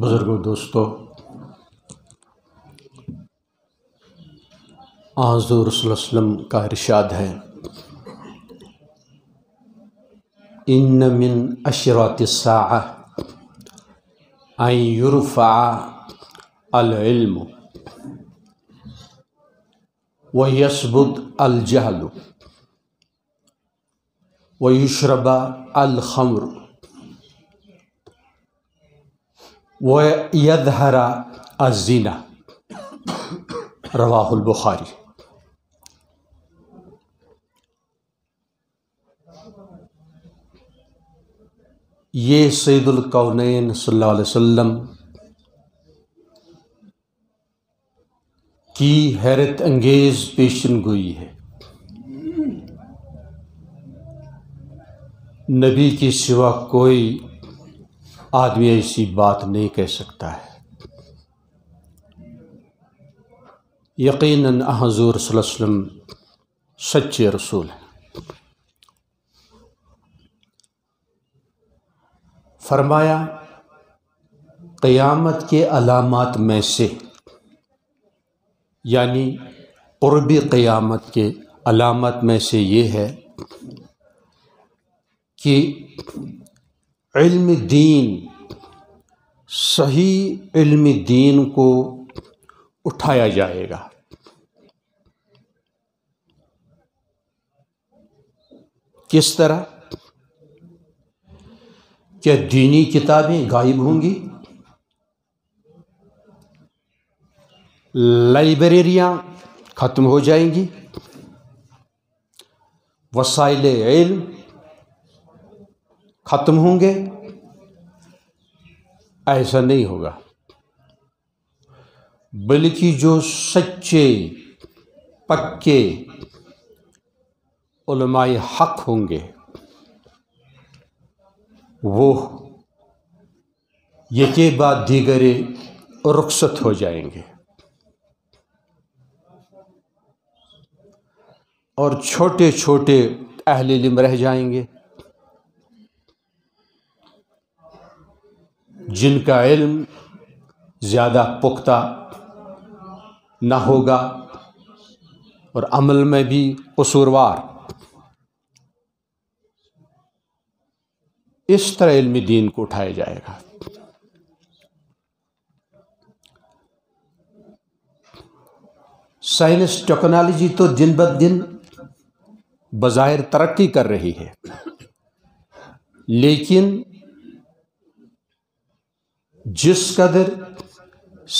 बुज़ुर्गों दोस्तों आजूर वसल्लम का इरशाद है इन मिन अशरात साफ़ा अलम व यसबुद अलजहल व युशरबा अलखम्र व यदहरा अजीना रवाहुल बुखारी ये सैदुलकौनैन सल्लल्लाहु अलैहि वसल्लम की हैरत अंगेज पेशन गोई है नबी के सिवा कोई आदमी ऐसी बात नहीं कह सकता है यकीन हजूर वसल्लम सच्चे रसूल हैं फरमाया क़यामत के अलामत में से यानी क़ुरब क़यामत के अलामत में से ये है कि इल्म दीन सही इल्म दीन को उठाया जाएगा किस तरह क्या दीनी किताबें गायब होंगी लाइब्रेरियां ख़त्म हो जाएंगी वसाइल इल्म ख़त्म होंगे ऐसा नहीं होगा बल्कि जो सच्चे पक्के उलमाए हक होंगे वो यके बाद दीगरे रुखसत हो जाएंगे और छोटे छोटे अहले इलम रह जाएंगे जिनका इल्म ज़्यादा पुख्ता ना होगा और अमल में भी कसूरवार इस तरह इल्मी दीन को उठाया जाएगा साइंस टेक्नोलॉजी तो दिन ब दिन बाहिर तरक्की कर रही है लेकिन जिस कदर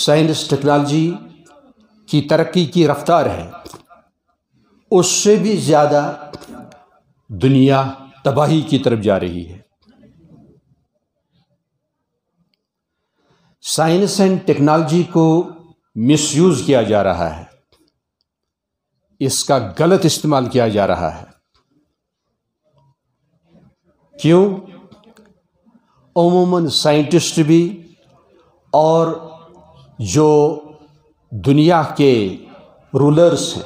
साइंस टेक्नोलॉजी की तरक्की की रफ्तार है उससे भी ज़्यादा दुनिया तबाही की तरफ जा रही है साइंस एंड टेक्नोलॉजी को मिसयूज़ किया जा रहा है इसका गलत इस्तेमाल किया जा रहा है क्यों अमूमन साइंटिस्ट भी और जो दुनिया के रूलर्स हैं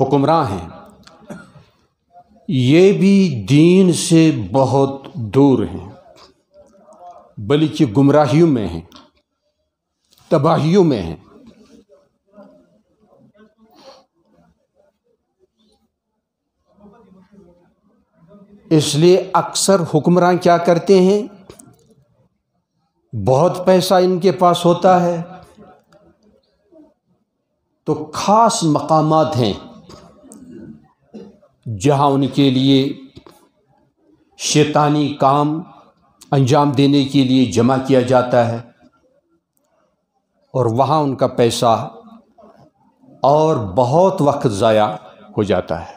हुक्मरां हैं ये भी दीन से बहुत दूर हैं बल्कि गुमराहियों में हैं तबाहियों में हैं इसलिए अक्सर हुक्मरान क्या करते हैं बहुत पैसा इनके पास होता है तो ख़ास मकाम हैं जहाँ उनके लिए शैतानी काम अंजाम देने के लिए जमा किया जाता है और वहाँ उनका पैसा और बहुत वक्त ज़ाया हो जाता है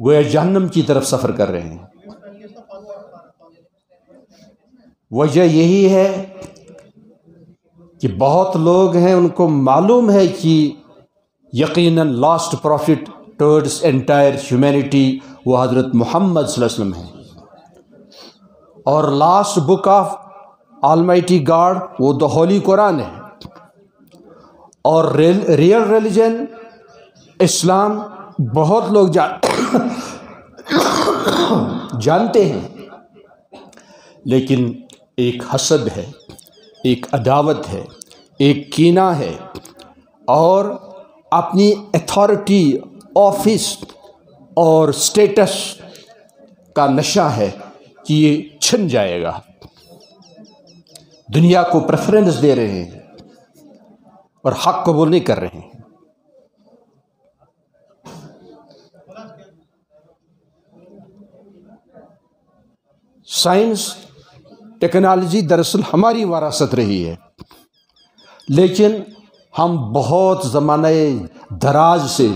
गोया जहन्नम की तरफ सफ़र कर रहे हैं वजह यही है कि बहुत लोग हैं उनको मालूम है कि यकीनन last prophet towards entire humanity वो हज़रत मोहम्मद वसल्लम है और last book of almighty God the holy होली कुरान है और रियल रियल रिलीजन इस्लाम बहुत लोग जा, जानते हैं लेकिन एक हसद है एक अदावत है एक कीना है और अपनी अथॉरिटी ऑफिस और स्टेटस का नशा है कि ये छिन जाएगा दुनिया को प्रेफरेंस दे रहे हैं और हक कबूल नहीं कर रहे हैं साइंस टेक्नोलॉजी दरअसल हमारी वरासत रही है लेकिन हम बहुत ज़माने दराज से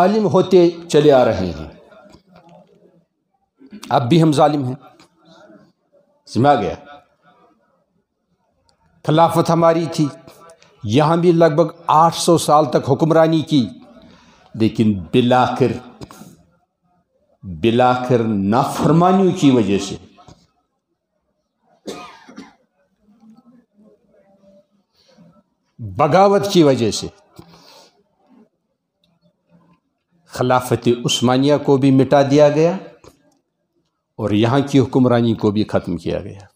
ालिम होते चले आ रहे हैं अब भी हम ालिम हैं समझा गया खिलाफत हमारी थी यहाँ भी लगभग 800 साल तक हुक्मरानी की लेकिन बिलाकर बिलाकर नाफरमानियों की वजह से बगावत की वजह से खिलाफत उस्मानिया को भी मिटा दिया गया और यहाँ की हुक्मरानी को भी ख़त्म किया गया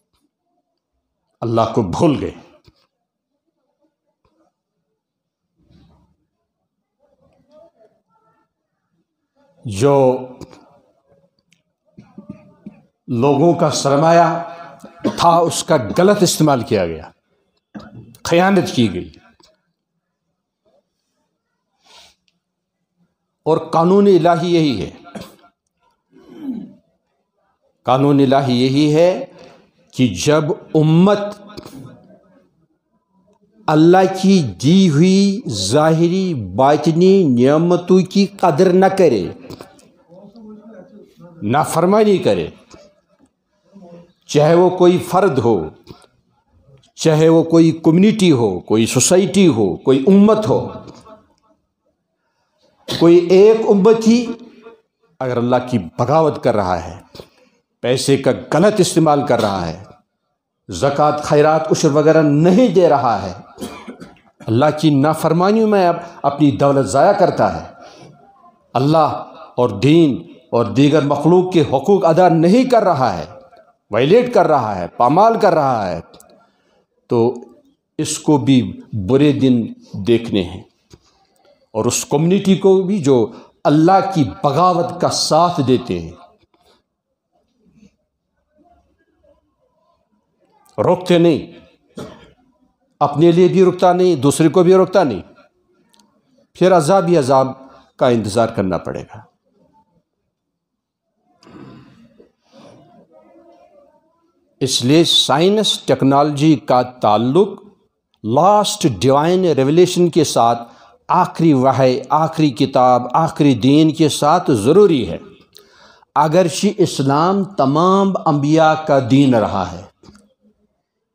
अल्लाह को भूल गए जो लोगों का सरमाया था उसका गलत इस्तेमाल किया गया खयानत की गई और कानून इलाही यही है कानून इलाही यही है कि जब उम्मत अल्लाह की दी हुई जाहिरी बातनी नियमतों की कदर न करे ना फरमानी करे चाहे वो कोई फ़र्द हो चाहे वो कोई कम्युनिटी हो कोई सोसाइटी हो कोई उम्मत हो कोई एक उम्मत ही अगर अल्लाह की बगावत कर रहा है पैसे का गलत इस्तेमाल कर रहा है ज़क़़त खैरात उशर वगैरह नहीं दे रहा है अल्लाह की नाफरमानी में अब अपनी दौलत ज़ाया करता है अल्लाह और दीन और दीगर मखलूक के हकूक़ अदा नहीं कर रहा है वायलेट कर रहा है पामाल कर रहा है तो इसको भी बुरे दिन देखने हैं और उस कम्युनिटी को भी जो अल्लाह की बगावत का साथ देते हैं रोकते नहीं अपने लिए भी रुकता नहीं दूसरे को भी रुकता नहीं फिर अजाब ही अजाब का इंतज़ार करना पड़ेगा इसलिए साइंस टेक्नोलॉजी का ताल्लुक लास्ट डिवाइन रेवलेशन के साथ आखिरी वाह आखिरी किताब आखिरी दीन के साथ ज़रूरी है अगर अगरचि इस्लाम तमाम अम्बिया का दीन रहा है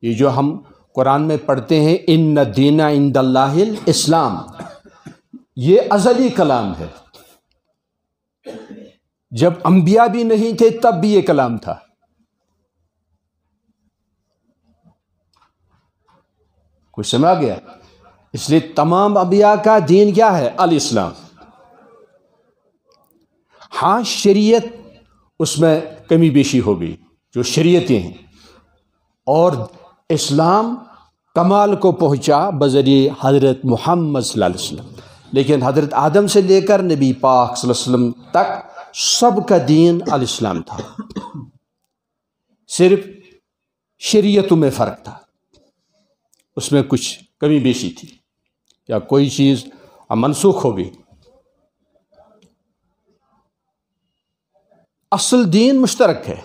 ये जो हम कुरान में पढ़ते हैं इन दीना इन दल्लाहिल इस्लाम ये अजली कलाम है जब अम्बिया भी नहीं थे तब भी ये कलाम था कुछ समय आ गया इसलिए तमाम अबिया का दीन क्या है अल इस्लाम हाँ शरीयत उसमें कमी बेशी होगी जो शरीयतें हैं और इस्लाम कमाल को पहुंचा बजरिए हज़रत मोहम्मद वसल्लम लेकिन हज़रत आदम से लेकर नबी पाक वसल्लम तक सब का दीन अल इस्लाम था सिर्फ शरीयतों में फ़र्क था उसमें कुछ कमी बेशी थी या कोई चीज़ मनसूख हो गई असल दीन मुश्तरक है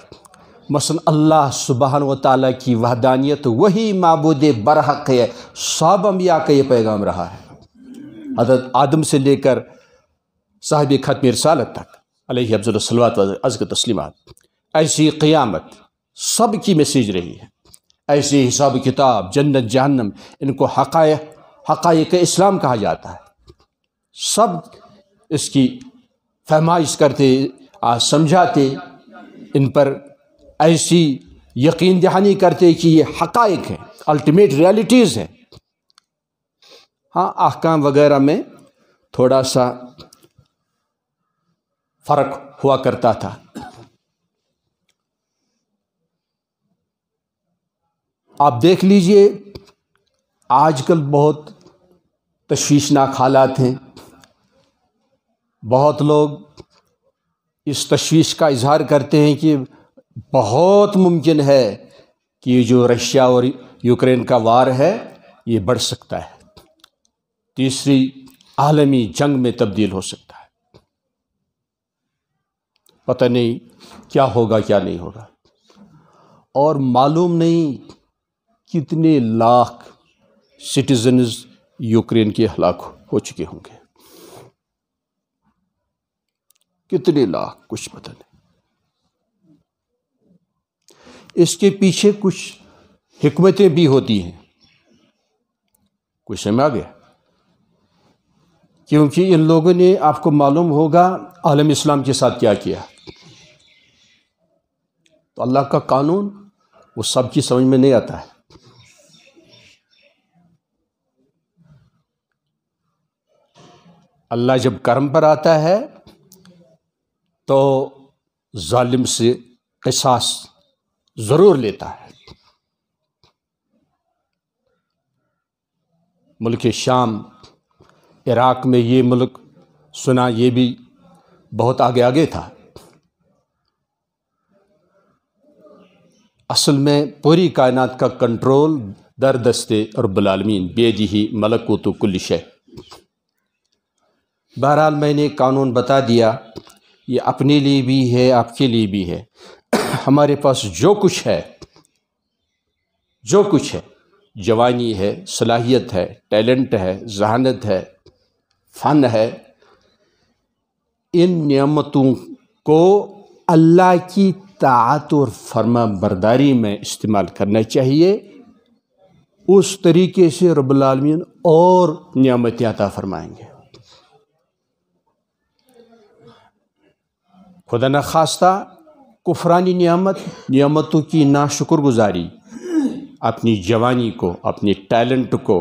मसन अल्लाह सुबहान व की वहदानियत वही मबूद बरहक है सब अम्बिया का ये पैगाम रहा है हजरत आदम से लेकर साहब ख़त्म रसालत तक अलही अफजलसलवात अज़क तस्लिमात ऐसी क़ियामत सब की मैसेज रही है ऐसे हिसाब किताब जन्नत जहन्नम इनको हकाय हक इस्लाम कहा जाता है सब इसकी फहमाइश करते समझाते इन पर ऐसी यकीन दहानी करते कि ये हक हैं अल्टीमेट रियलिटीज़ हैं हाँ अहकाम वगैरह में थोड़ा सा फ़र्क हुआ करता था आप देख लीजिए आजकल बहुत तश्वीशनाक हालात हैं बहुत लोग इस तश्वीश का इजहार करते हैं कि बहुत मुमकिन है कि ये जो रशिया और यूक्रेन का वार है ये बढ़ सकता है तीसरी आलमी जंग में तब्दील हो सकता है पता नहीं क्या होगा क्या नहीं होगा और मालूम नहीं कितने लाख सिटीजन्स यूक्रेन के हलाक हो चुके होंगे कितने लाख कुछ पता नहीं इसके पीछे कुछ हमतें भी होती हैं कुछ समय आ गया क्योंकि इन लोगों ने आपको मालूम होगा आलम इस्लाम के साथ क्या किया तो अल्लाह का कानून वो सबकी समझ में नहीं आता है अल्लाह जब कर्म पर आता है तो ालिम से एहसास ज़रूर लेता है मुल्क शाम इराक़ में ये मुल्क सुना ये भी बहुत आगे आगे था असल में पूरी कायनात का कंट्रोल दर दस्ते और बलालमीन बेदी ही मलकूत कुल शह बहरहाल मैंने कानून बता दिया ये अपने लिए भी है आपके लिए भी है हमारे पास जो कुछ है जो कुछ है जवानी है सलाहियत है टैलेंट है जहानत है फ़न है इन नियमतों को अल्लाह की तात और फर्मा बरदारी में इस्तेमाल करना चाहिए उस तरीके से रबालमीन और नियामतें अता फरमाएंगे खुदा न खास्ता कुफरानी नियामत नियामतों की ना गुज़ारी अपनी जवानी को अपने टैलेंट को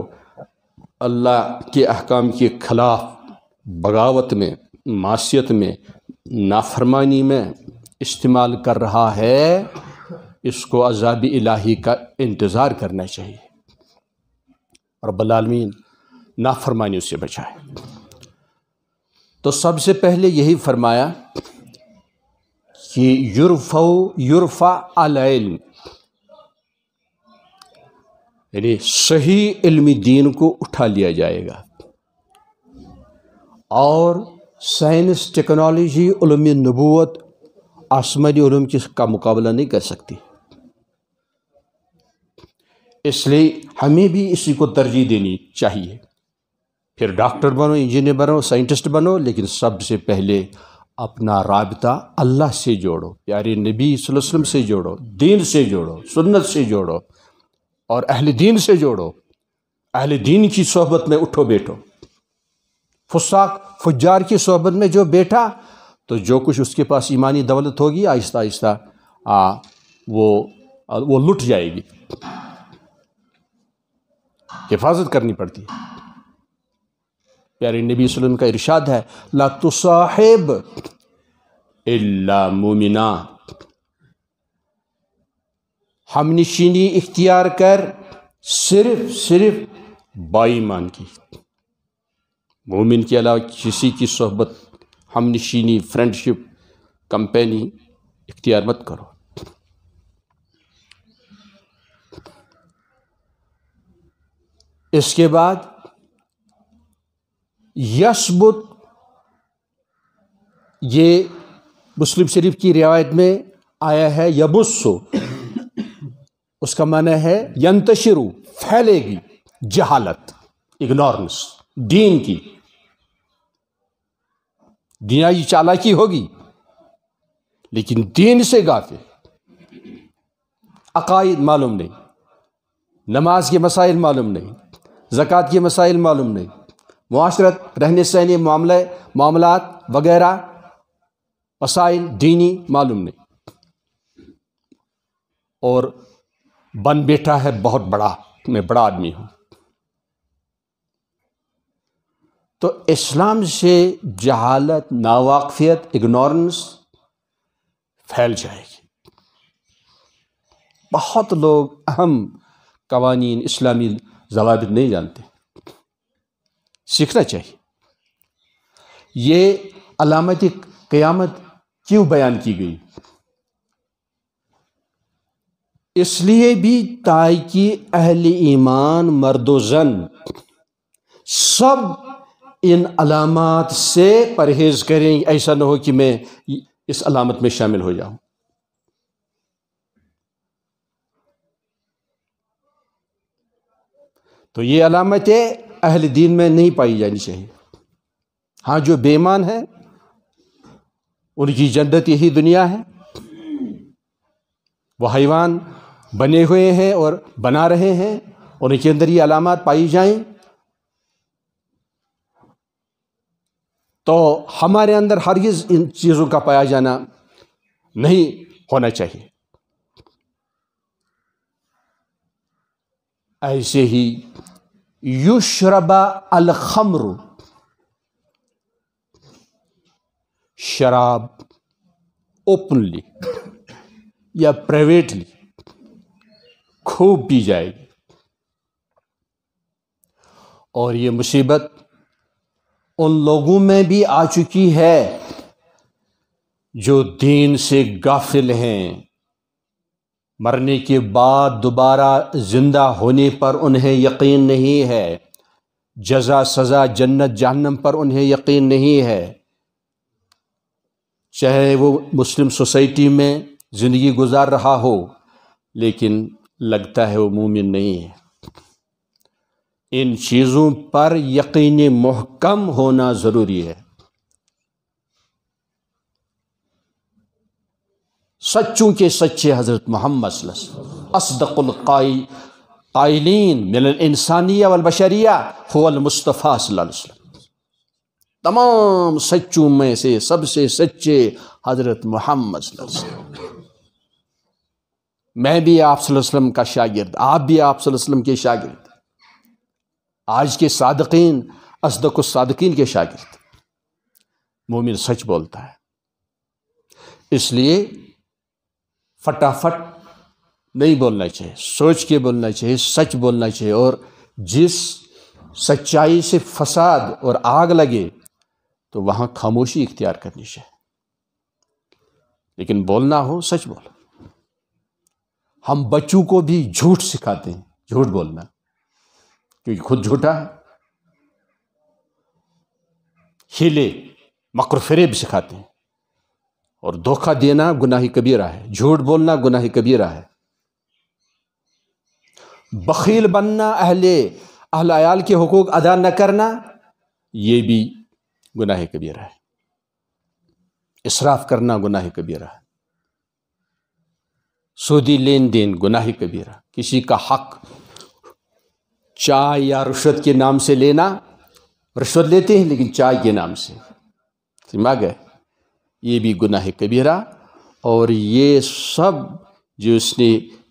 अल्लाह के अहकाम के ख़िलाफ़ बगावत में मासीत में नाफरमानी में इस्तेमाल कर रहा है इसको अजाब इलाही का इंतज़ार करना चाहिए और बलालमीन नाफरमानियों से बचाए तो सबसे पहले यही फरमाया कि युरफ़ युरफ़ा यानी सही इल्मी दीन को उठा लिया जाएगा और साइंस टेक्नोलॉजी उलम नबूत आसमानी उलम की का मुकाबला नहीं कर सकती इसलिए हमें भी इसी को तरजीह देनी चाहिए फिर डॉक्टर बनो इंजीनियर बनो साइंटिस्ट बनो लेकिन सबसे पहले अपना रबता अल्लाह से जोड़ो प्यारे नबी वसल्लम से जोड़ो दीन से जोड़ो सुन्नत से जोड़ो और अहल दीन से जोड़ो अहल दीन की सोहबत में उठो बैठो फुसाक फुजार की सोहबत में जो बैठा तो जो कुछ उसके पास ईमानी दौलत होगी आहिस्ता आहिस्ता आ, वो आ, वो लुट जाएगी हिफाजत करनी पड़ती है प्यारे नबी वसल्लम का इरशाद है ला तो साहेब हम निशीनी इख्तियार कर सिर्फ सिर्फ बाईमान की मोमिन के अलावा किसी की सोहबत निशीनी फ्रेंडशिप कंपनी इख्तियार मत करो इसके बाद यशबुत ये मुस्लिम शरीफ की रिवायत में आया है यबुस्सो उसका माना है यंतशिरु फैलेगी जहालत इग्नोरेंस दीन की दुनियाई चालाकी होगी लेकिन दीन से गाफिल अकायद मालूम नहीं नमाज के मसाइल मालूम नहीं जक़ात के मसाइल मालूम नहीं माशरत रहने सहने मामले मामला वगैरह मसाइल दीनी मालूम नहीं और बन बैठा है बहुत बड़ा मैं बड़ा आदमी हूँ तो इस्लाम से जहालत नावाकफियत इग्नोरेंस फैल जाएगी बहुत लोग अहम कवानीन इस्लामी जवाब नहीं जानते सीखना चाहिए ये अलामत क़यामत क्यों बयान की गई इसलिए भी ताई की अहल ईमान मर्द जन सब इन अलामत से परहेज़ करें ऐसा ना हो कि मैं इस अलामत में शामिल हो जाऊं तो ये अलामतें अहल दीन में नहीं पाई जानी चाहिए हाँ जो बेमान है उनकी जन्नत यही दुनिया है वह हैवान बने हुए हैं और बना रहे हैं उनके अंदर ये अलामत पाई जाएं तो हमारे अंदर हरगिज़ इन चीज़ों का पाया जाना नहीं होना चाहिए ऐसे ही युशरब अलखमरु शराब ओपनली या प्राइवेटली खूब पी जाएगी और ये मुसीबत उन लोगों में भी आ चुकी है जो दीन से गाफिल हैं मरने के बाद दोबारा ज़िंदा होने पर उन्हें यकीन नहीं है जजा सज़ा जन्नत जहन्नम पर उन्हें यकीन नहीं है चाहे वो मुस्लिम सोसाइटी में ज़िंदगी गुजार रहा हो लेकिन लगता है वो मुमिन नहीं है इन चीज़ों पर यकीन महकम होना ज़रूरी है सच्चों के सच्चे हज़रत मोहम्मद असदक़ुल्काई कायलिन मिलसानिया वलबशरिया हुलमस्तफ़ा तमाम सच्चों में से सबसे सच्चे हज़रत मोहम्मद मैं भी आप वसल्लम का शागिर्द आप भी आप वसल्लम के शागिर्द आज के सादकिन असदक़ुल्सादकिन के शागिर्द मोमिन सच बोलता है इसलिए फटाफट नहीं बोलना चाहिए सोच के बोलना चाहिए सच बोलना चाहिए और जिस सच्चाई से फसाद और आग लगे तो वहाँ खामोशी इख्तियार करनी चाहिए लेकिन बोलना हो सच बोलो हम बच्चों को भी झूठ सिखाते हैं झूठ बोलना क्योंकि खुद झूठा है हीले मकर फरेब सिखाते हैं और धोखा देना गुनाही कबीरा है झूठ बोलना गुनाही कबीरा है बखील बनना अहले अहलायाल के हकूक़ अदा न करना ये भी गुनाह कबीरा है इसराफ करना गुनाह कबीरा है सूदी लेन देन गुनाह कबीरा किसी का हक चाय या रिश्वत के नाम से लेना रिश्वत लेते हैं लेकिन चाय के नाम से समझ गए ये भी गुनाह कबीरा और ये सब जो इसने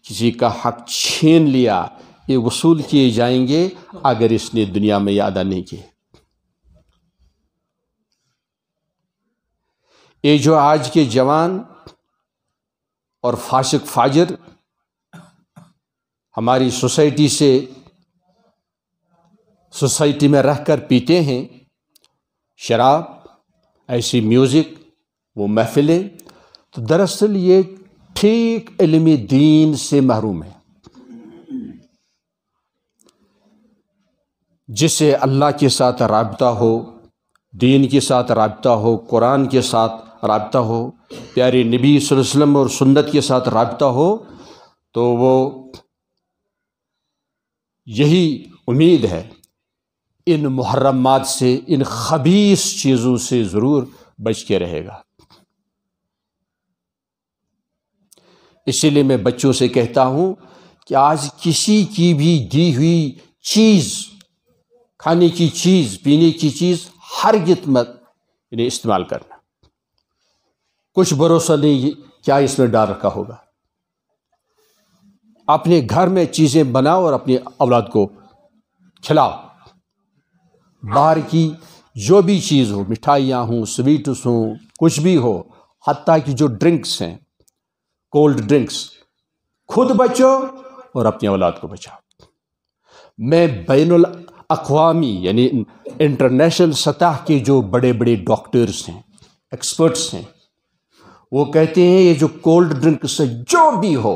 किसी का हक छीन लिया ये वसूल किए जाएंगे अगर इसने दुनिया में अदा नहीं किए ये जो आज के जवान और फासिक फाजर हमारी सोसाइटी से सोसाइटी में रह कर पीते हैं शराब ऐसी म्यूज़िक वो महफिलें तो दरअसल ये ठीक इलमी दीन से महरूम है जिसे अल्लाह के साथ रबता हो दीन के साथ रबता हो कुरान के साथ रबता हो प्यारे नबी वसल्लम और सुन्नत के साथ रबता हो तो वो यही उम्मीद है इन मुहर्रमात से इन खबीस चीज़ों से ज़रूर बच के रहेगा इसीलिए मैं बच्चों से कहता हूँ कि आज किसी की भी दी हुई चीज़ खाने की चीज़ पीने की चीज़ हर मत इन्हें इस्तेमाल करना कुछ भरोसा नहीं क्या इसमें डाल रखा होगा अपने घर में चीज़ें बनाओ और अपनी औलाद को खिलाओ बाहर की जो भी चीज़ हो मिठाइयाँ हों स्वीट्स हों कुछ भी हो हती कि जो ड्रिंक्स हैं कोल्ड ड्रिंक्स खुद बचो और अपनी औलाद को बचाओ मैं बैन अवी यानी इंटरनेशनल सतह के जो बड़े बड़े डॉक्टर्स हैं एक्सपर्ट्स हैं वो कहते हैं ये जो कोल्ड ड्रिंक से जो भी हो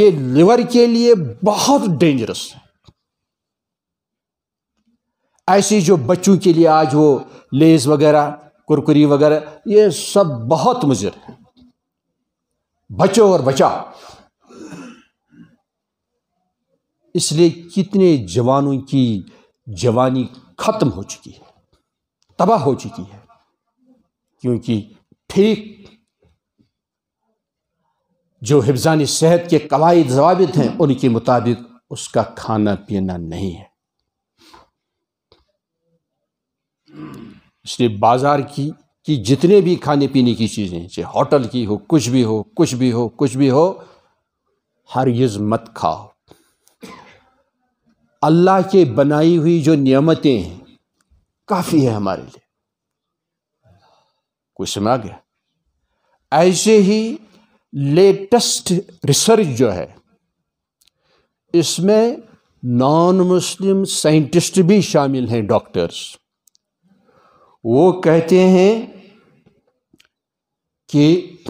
ये लिवर के लिए बहुत डेंजरस है ऐसी जो बच्चों के लिए आज वो लेज वगैरह कुरकुरी वगैरह ये सब बहुत मुजर है बचो और बचाओ इसलिए कितने जवानों की जवानी खत्म हो चुकी है तबाह हो चुकी है क्योंकि ठीक जो हिफानी सेहत के कवायद जवाबित हैं उनके मुताबिक उसका खाना पीना नहीं है इसलिए बाज़ार की कि जितने भी खाने पीने की चीज़ें चाहे होटल की हो कुछ भी हो कुछ भी हो कुछ भी हो हर यज मत खाओ अल्लाह के बनाई हुई जो नियमतें हैं काफ़ी है हमारे लिए कुछ समझ गया ऐसे ही लेटेस्ट रिसर्च जो है इसमें नॉन मुस्लिम साइंटिस्ट भी शामिल हैं डॉक्टर्स वो कहते हैं कि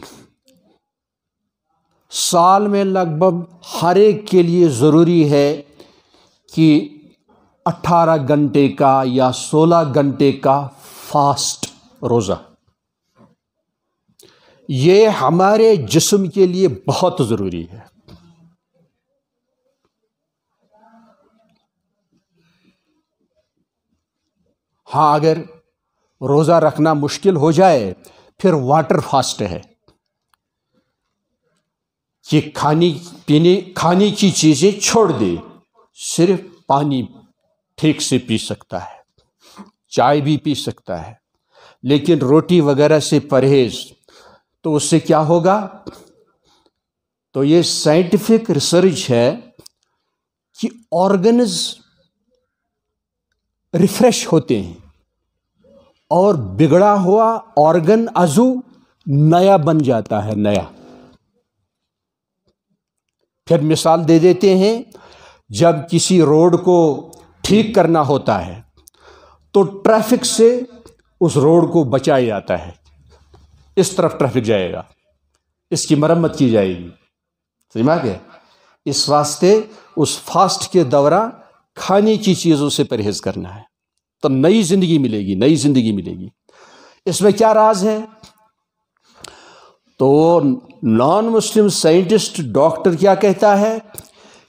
साल में लगभग हर एक के लिए ज़रूरी है कि 18 घंटे का या 16 घंटे का फास्ट रोज़ा ये हमारे जिस्म के लिए बहुत ज़रूरी है हाँ अगर रोज़ा रखना मुश्किल हो जाए फिर वाटर फास्ट है कि खाने पीने खाने की चीज़ें छोड़ दे सिर्फ पानी ठीक से पी सकता है चाय भी पी सकता है लेकिन रोटी वगैरह से परहेज तो उससे क्या होगा तो ये साइंटिफिक रिसर्च है कि ऑर्गन्स रिफ्रेश होते हैं और बिगड़ा हुआ ऑर्गन अजू नया बन जाता है नया फिर मिसाल दे देते हैं जब किसी रोड को ठीक करना होता है तो ट्रैफिक से उस रोड को बचाया जाता है इस तरफ ट्रैफिक जाएगा इसकी मरम्मत की जाएगी समझ के इस वास्ते उस फास्ट के दौरान खाने की चीज़ों से परहेज करना है तो नई जिंदगी मिलेगी नई जिंदगी मिलेगी इसमें क्या राज है तो नॉन मुस्लिम साइंटिस्ट डॉक्टर क्या कहता है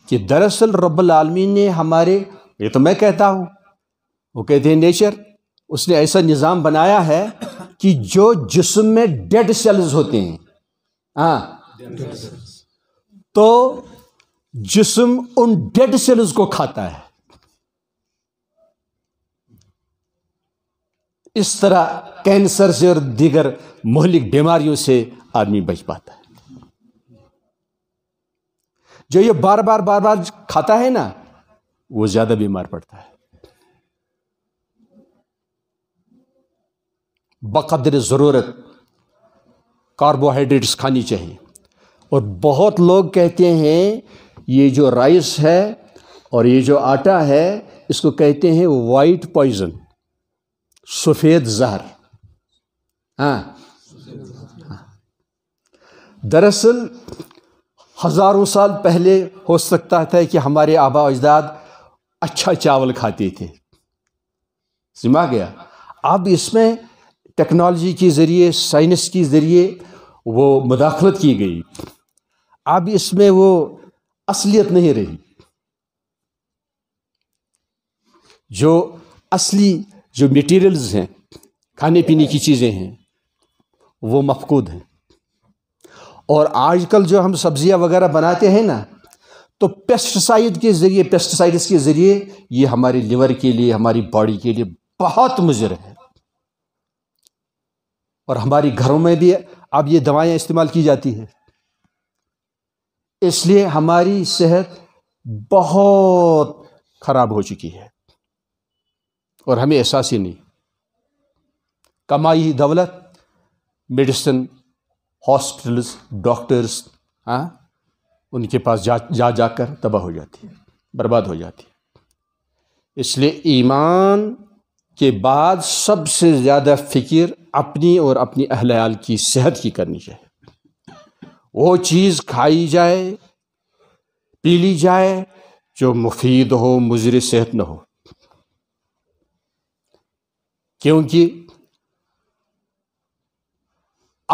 कि दरअसल रब्बल आलमी ने हमारे ये तो मैं कहता हूँ वो कहते हैं नेचर उसने ऐसा निज़ाम बनाया है कि जो जिस्म में डेड सेल्स होते हैं हाँ तो जिस्म उन डेड सेल्स को खाता है इस तरह कैंसर से और दीगर मौलिक बीमारियों से आदमी बच पाता है जो ये बार बार बार बार खाता है ना वो ज़्यादा बीमार पड़ता है बकदर ज़रूरत कार्बोहाइड्रेट्स खानी चाहिए और बहुत लोग कहते हैं ये जो राइस है और ये जो आटा है इसको कहते हैं वाइट पॉइजन सफेद जहर हाँ दरअसल हज़ारों साल पहले हो सकता था कि हमारे आबा अजदाद अच्छा चावल खाते थे सिमा गया अब इसमें टेक्नोलॉजी के ज़रिए साइंस के ज़रिए वो मुदाखलत की गई अब इसमें वो असलियत नहीं रही जो असली जो मटेरियल्स हैं खाने पीने की चीज़ें हैं वो मफकूद हैं और आजकल जो हम सब्जियां वगैरह बनाते हैं ना तो पेस्टिसाइड के ज़रिए पेस्टिसाइड्स के ज़रिए ये हमारे लिवर के लिए हमारी बॉडी के लिए बहुत मुजर है और हमारे घरों में भी अब ये दवाइयाँ इस्तेमाल की जाती हैं इसलिए हमारी सेहत बहुत ख़राब हो चुकी है और हमें एहसास ही नहीं कमाई दौलत मेडिसिन हॉस्पिटल्स डॉक्टर्स हाँ उनके पास जा जा जाकर तबाह हो जाती है बर्बाद हो जाती है इसलिए ईमान के बाद सबसे ज़्यादा फ़िक्र अपनी और अपनी अहलयाल की सेहत की करनी चाहिए वो चीज़ खाई जाए पी ली जाए जो मुफीद हो मुजर सेहत न हो क्योंकि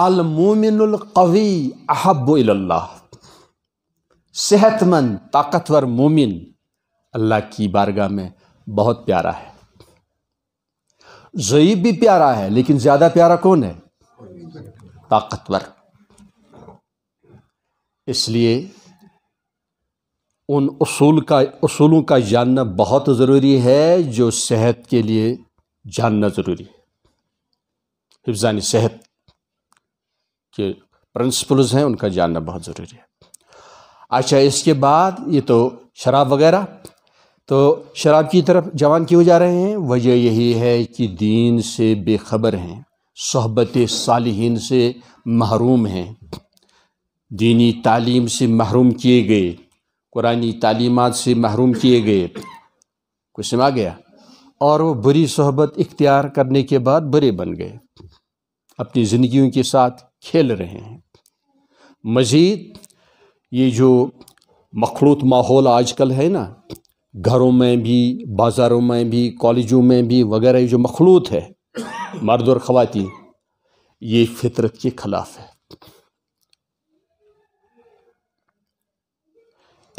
अलमोमिनकवी अहबोल्ला सेहतमंद ताकतवर मोमिन अल्लाह की बारगाह में बहुत प्यारा है ज़यीब भी प्यारा है लेकिन ज़्यादा प्यारा कौन है ताकतवर इसलिए उन उसूल का उसूलों का जानना बहुत ज़रूरी है जो सेहत के लिए जानना ज़रूरी है हिफ्जान सेहत के प्रिंसिपल्स हैं उनका जानना बहुत ज़रूरी है अच्छा इसके बाद ये तो शराब वगैरह तो शराब की तरफ जवान क्यों जा रहे हैं वजह यही है कि दीन से बेखबर हैं सहबत सालहन से महरूम हैं दीनी तालीम से महरूम किए गए कुरानी तालीमत से महरूम किए गए कुछ समा गया और वो बुरी सोहबत इख्तियार करने के बाद बुरे बन गए अपनी ज़िंदगियों के साथ खेल रहे हैं मज़ीद ये जो मखलूत माहौल आजकल है ना घरों में भी बाज़ारों में भी कॉलेजों में भी वगैरह जो मखलूत है मर्द और ख़वान ये फितरत के ख़िलाफ़ है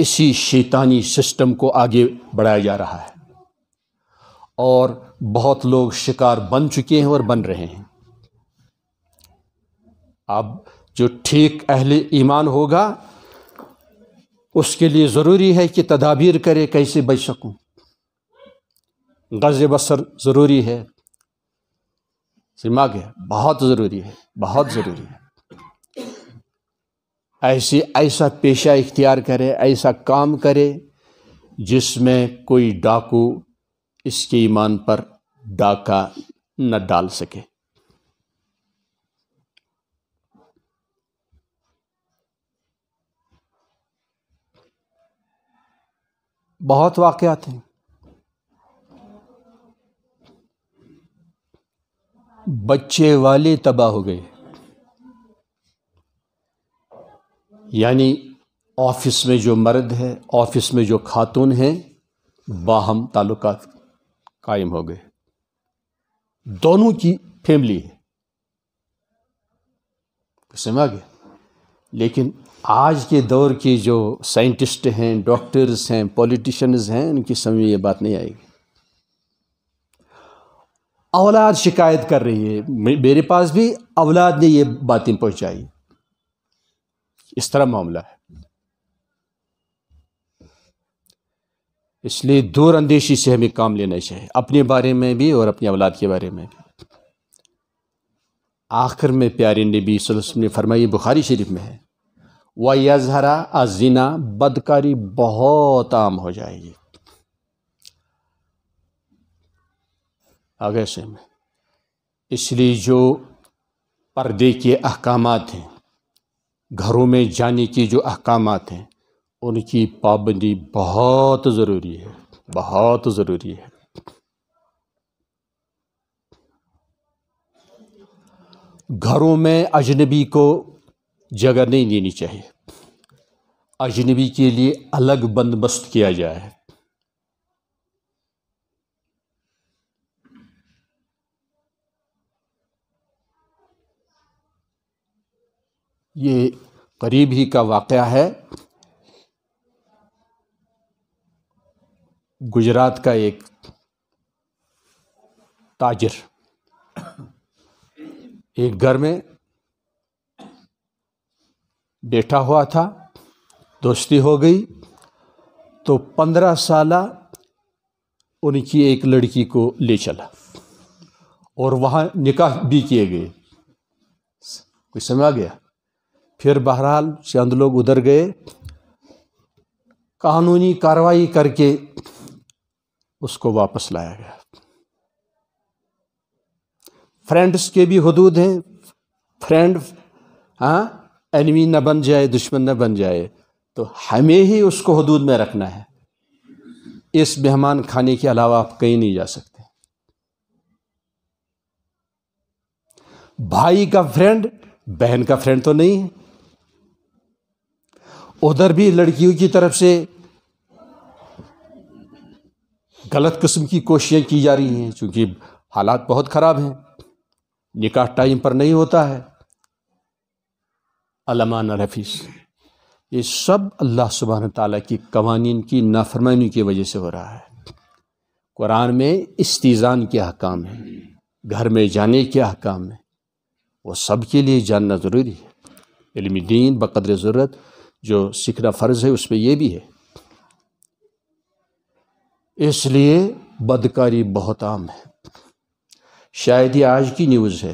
इसी शैतानी सिस्टम को आगे बढ़ाया जा रहा है और बहुत लोग शिकार बन चुके हैं और बन रहे हैं अब जो ठीक अहले ईमान होगा उसके लिए ज़रूरी है कि तदाबीर करे कैसे बच सकूँ गज़ बसर ज़रूरी है सिमाग है बहुत ज़रूरी है बहुत ज़रूरी है ऐसे ऐसा पेशा इख्तियार करे ऐसा काम करे जिसमें कोई डाकू इसके ईमान पर डाका न डाल सके बहुत वाकयात हैं बच्चे वाले तबाह हो गए यानी ऑफिस में जो मर्द है ऑफिस में जो खातून हैं बाहम ताल्लुका कायम हो गए दोनों की फैमिली है समझ गए लेकिन आज के दौर के जो साइंटिस्ट हैं डॉक्टर्स हैं पॉलिटिशियंस हैं उनकी समझ ये बात नहीं आएगी औलाद शिकायत कर रही है मेरे पास भी औलाद ने ये बातें पहुंचाई इस तरह मामला है इसलिए दूर अंदेशी से हमें काम लेना चाहिए अपने बारे में भी और अपनी औलाद के बारे में भी आखिर में प्यारे नबी वसल्लम ने फरमाई बुखारी शरीफ में है व यजहरा अजीना बदकारी बहुत आम हो जाएगी आगे से में इसलिए जो पर्दे के अहकाम हैं घरों में जाने के जो अहकाम हैं उनकी पाबंदी बहुत ज़रूरी है बहुत ज़रूरी है घरों में अजनबी को जगह नहीं देनी चाहिए अजनबी के लिए अलग बंदोबस्त किया जाए ये करीब ही का वाक़ है गुजरात का एक ताजर एक घर में बैठा हुआ था दोस्ती हो गई तो पंद्रह साल उनकी एक लड़की को ले चला और वहाँ निकाह भी किए गए कुछ समय आ गया फिर बहरहाल चंद लोग उधर गए कानूनी कार्रवाई करके उसको वापस लाया गया फ्रेंड्स के भी हदूद हैं फ्रेंड हाँ एनिमी ना बन जाए दुश्मन ना बन जाए तो हमें ही उसको हदूद में रखना है इस मेहमान खाने के अलावा आप कहीं नहीं जा सकते भाई का फ्रेंड बहन का फ्रेंड तो नहीं है उधर भी लड़कियों की तरफ से गलत किस्म की कोशिशें की जा रही हैं चूँकि हालात बहुत ख़राब हैं निकाह टाइम पर नहीं होता है अलमान रफीस ये सब अल्लाह सुबहान तला की कवानी की नाफरमानी की वजह से हो रहा है कुरान में इस्तीज़ान के अहकाम हैं घर में जाने के अहकाम हैं वो सब के लिए जानना ज़रूरी है इलमी दीन बकदर ज़रूरत जो सीखना फ़र्ज़ है उसमें यह भी है इसलिए बदकारी बहुत आम है शायद ये आज की न्यूज़ है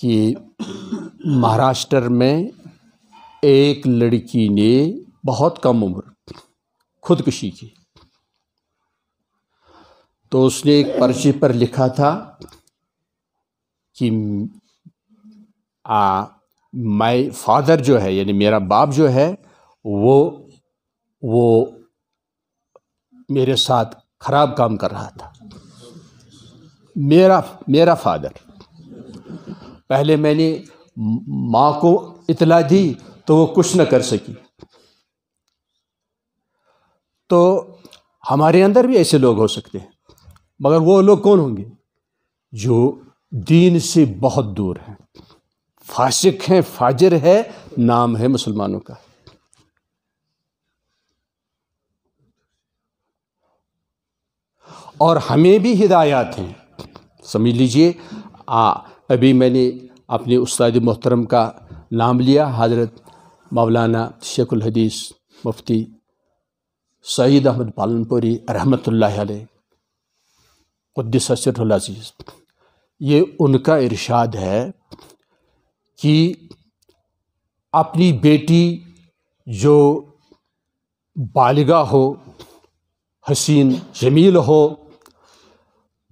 कि महाराष्ट्र में एक लड़की ने बहुत कम उम्र खुदकुशी की तो उसने एक पर्ची पर लिखा था कि आ, माई फादर जो है यानी मेरा बाप जो है वो वो मेरे साथ खराब काम कर रहा था मेरा मेरा फादर पहले मैंने माँ को इतला दी तो वो कुछ न कर सकी तो हमारे अंदर भी ऐसे लोग हो सकते हैं मगर वो लोग कौन होंगे जो दीन से बहुत दूर हैं फासिक हैं फाजिर है नाम है मुसलमानों का और हमें भी हिदायत हैं समझ लीजिए अभी मैंने अपने उस्ताद मोहतरम का नाम लिया हज़रत मौलाना शेखुल हदीस मुफ्ती सईद अहमद पालनपुरी रहमत अजीज़ ये उनका इरशाद है कि अपनी बेटी जो बालिगा हो हसीन जमील हो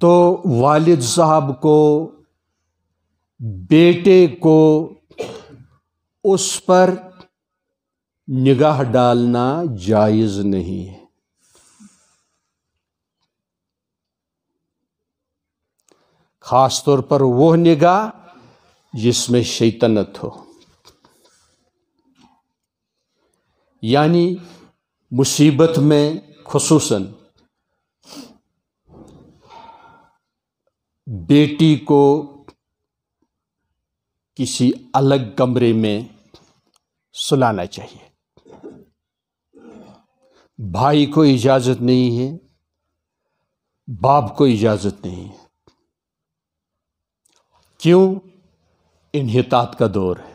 तो वालिद साहब को बेटे को उस पर निगाह डालना जायज़ नहीं है ख़ास तौर पर वो निगाह जिसमें शैतनत हो यानी मुसीबत में खसूसन बेटी को किसी अलग कमरे में सुलाना चाहिए भाई को इजाज़त नहीं है बाप को इजाज़त नहीं है क्यों इनहतात का दौर है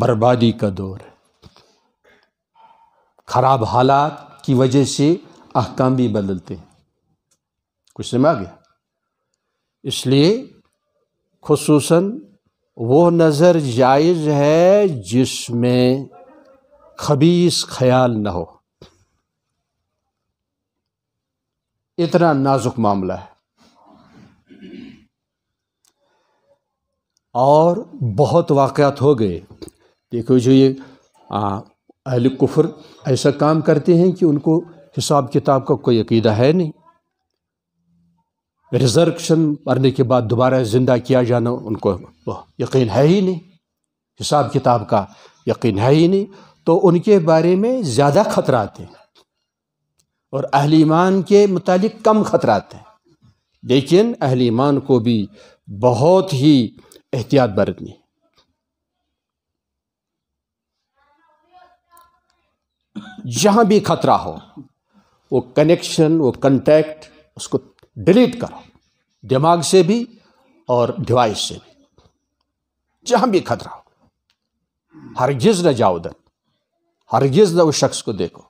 बर्बादी का दौर है ख़राब हालात की वजह से अहकाम भी बदलते हैं कुछ समय आ गया इसलिए खसूस वो नज़र जायज़ है जिसमें खबीस ख्याल न हो इतना नाजुक मामला है और बहुत वाक़ात हो गए देखो जो ये अहल कुफर ऐसा काम करते हैं कि उनको हिसाब किताब का कोई अकीदा है नहीं रिजर्वशन मरने के बाद दोबारा ज़िंदा किया जाना उनको यकीन है ही नहीं हिसाब किताब का यकीन है ही नहीं तो उनके बारे में ज़्यादा ख़तराते हैं और अहल ईमान के मुतालिक कम ख़तराते हैं लेकिन अहल ईमान को भी बहुत ही एहतियात बरतनी जहाँ भी ख़तरा हो वो कनेक्शन वो कंटेक्ट उसको डिलीट करो दिमाग से भी और डिवाइस से भी जहां भी खतरा हो हरगिज न जाओ उधर हरगिज न उस शख्स को देखो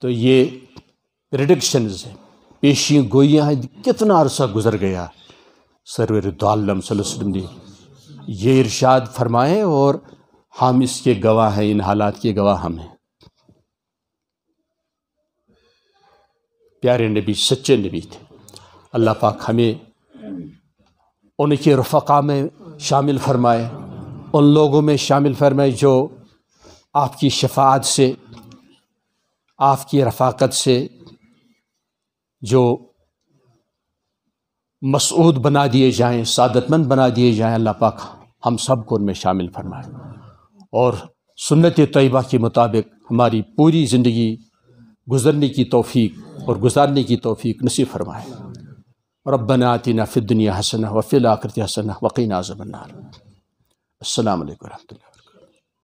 तो ये प्रिडिक्शन है पेशी गोइयाँ हैं कितना अरसा गुजर गया सरवर दालम ने ये इरशाद फरमाए और हम इसके गवाह हैं इन हालात के गवाह हम हैं प्यारे नबी सच्चे नबी थे अल्लाह पाक हमें उनके रफ़ा में शामिल फरमाए उन लोगों में शामिल फरमाए जो आपकी शफात से आपकी रफ़ाकत से जो मसूद बना दिए जाएँ सदतमंद बना दिए जाएँ अल्लाह पाक हम सब को उनमें शामिल फरमाए और सुन्नत तयबा के मुताबिक हमारी पूरी ज़िंदगी गुज़रने की तोफ़ी और गुजारने की तोफ़ी नसीब फरमाए और अब ना फिर दुनिया हसन वफ़िल आकृति हसन वकीन आज़मनार अल्लाम वरह